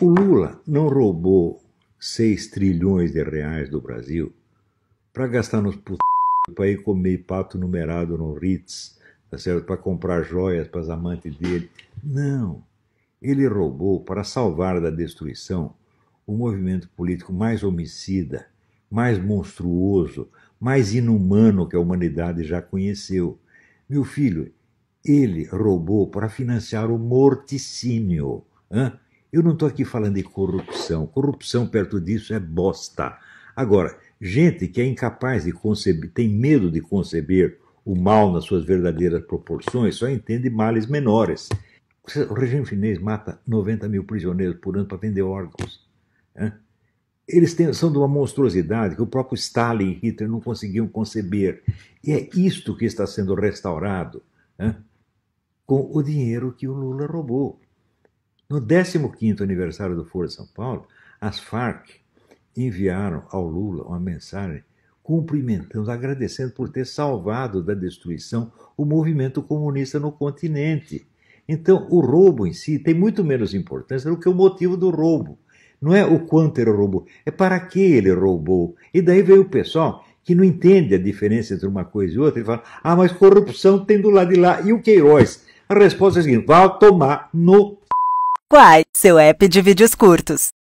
O Lula não roubou 6 trilhões de reais do Brasil para gastar nos put... para ir comer pato numerado no Ritz, tá certo? Para comprar joias para as amantes dele. Não. Ele roubou para salvar da destruição o movimento político mais homicida, mais monstruoso, mais inumano que a humanidade já conheceu. Meu filho, ele roubou para financiar o morticínio. Hein? Eu não estou aqui falando de corrupção. Corrupção perto disso é bosta. Agora, gente que é incapaz de conceber, tem medo de conceber o mal nas suas verdadeiras proporções, só entende males menores. O regime chinês mata 90 mil prisioneiros por ano para vender órgãos. Né? Eles têm, são de uma monstruosidade que o próprio Stalin e Hitler não conseguiam conceber. E é isto que está sendo restaurado né? com o dinheiro que o Lula roubou. No 15º aniversário do Foro de São Paulo, as Farc enviaram ao Lula uma mensagem cumprimentando, agradecendo por ter salvado da destruição o movimento comunista no continente. Então, o roubo em si tem muito menos importância do que o motivo do roubo. Não é o quanto ele roubou, é para que ele roubou. E daí veio o pessoal que não entende a diferença entre uma coisa e outra e fala: ah, mas corrupção tem do lado de lá. E o Queiroz? A resposta é a seguinte: vá tomar no Quai, seu app de vídeos curtos.